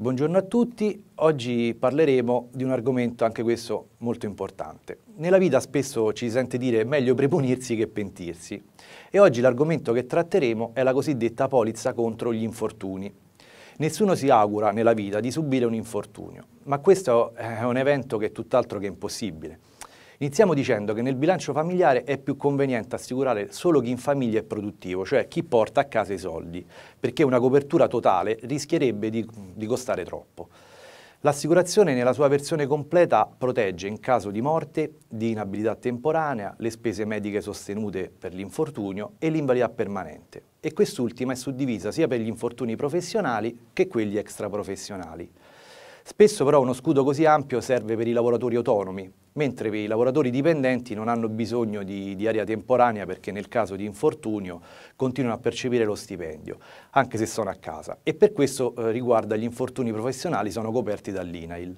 Buongiorno a tutti, oggi parleremo di un argomento anche questo molto importante. Nella vita spesso ci si sente dire meglio preponirsi che pentirsi e oggi l'argomento che tratteremo è la cosiddetta polizza contro gli infortuni. Nessuno si augura nella vita di subire un infortunio, ma questo è un evento che è tutt'altro che impossibile. Iniziamo dicendo che nel bilancio familiare è più conveniente assicurare solo chi in famiglia è produttivo, cioè chi porta a casa i soldi, perché una copertura totale rischierebbe di, di costare troppo. L'assicurazione nella sua versione completa protegge in caso di morte, di inabilità temporanea, le spese mediche sostenute per l'infortunio e l'invalidità permanente. E quest'ultima è suddivisa sia per gli infortuni professionali che quelli extraprofessionali. Spesso però uno scudo così ampio serve per i lavoratori autonomi, mentre i lavoratori dipendenti non hanno bisogno di, di area temporanea perché nel caso di infortunio continuano a percepire lo stipendio, anche se sono a casa. E per questo eh, riguarda gli infortuni professionali sono coperti dall'INAIL.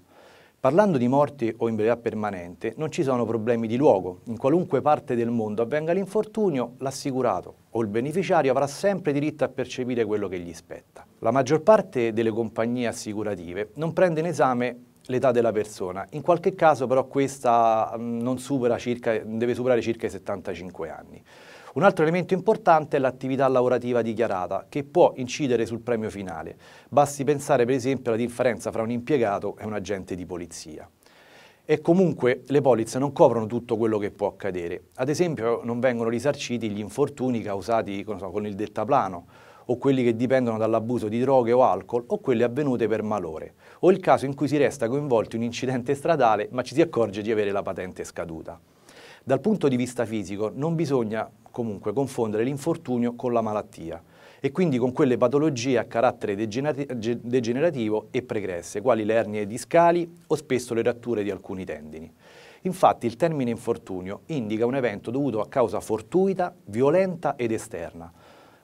Parlando di morti o invalidità permanente, non ci sono problemi di luogo. In qualunque parte del mondo avvenga l'infortunio, l'assicurato o il beneficiario avrà sempre diritto a percepire quello che gli spetta. La maggior parte delle compagnie assicurative non prende in esame l'età della persona, in qualche caso però questa non supera circa, deve superare circa i 75 anni. Un altro elemento importante è l'attività lavorativa dichiarata, che può incidere sul premio finale. Basti pensare per esempio alla differenza fra un impiegato e un agente di polizia. E comunque le polizze non coprono tutto quello che può accadere. Ad esempio non vengono risarciti gli infortuni causati so, con il deltaplano, o quelli che dipendono dall'abuso di droghe o alcol, o quelli avvenute per malore, o il caso in cui si resta coinvolti in un incidente stradale ma ci si accorge di avere la patente scaduta. Dal punto di vista fisico non bisogna comunque confondere l'infortunio con la malattia e quindi con quelle patologie a carattere degenerativo e pregresse, quali le ernie discali o spesso le ratture di alcuni tendini. Infatti il termine infortunio indica un evento dovuto a causa fortuita, violenta ed esterna.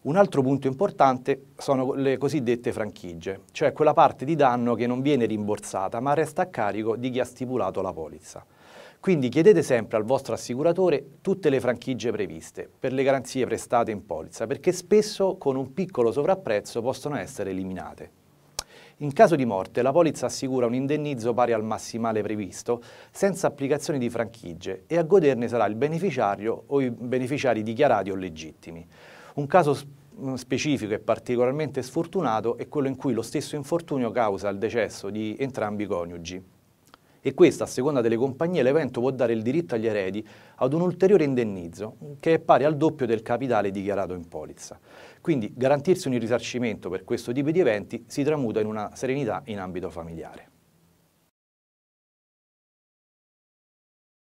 Un altro punto importante sono le cosiddette franchigie, cioè quella parte di danno che non viene rimborsata ma resta a carico di chi ha stipulato la polizza. Quindi chiedete sempre al vostro assicuratore tutte le franchigie previste per le garanzie prestate in polizza, perché spesso con un piccolo sovrapprezzo possono essere eliminate. In caso di morte, la polizza assicura un indennizzo pari al massimale previsto, senza applicazione di franchigie, e a goderne sarà il beneficiario o i beneficiari dichiarati o legittimi. Un caso mm, specifico e particolarmente sfortunato è quello in cui lo stesso infortunio causa il decesso di entrambi i coniugi e questa, a seconda delle compagnie, l'evento può dare il diritto agli eredi ad un ulteriore indennizzo che è pari al doppio del capitale dichiarato in polizza. Quindi garantirsi un risarcimento per questo tipo di eventi si tramuta in una serenità in ambito familiare.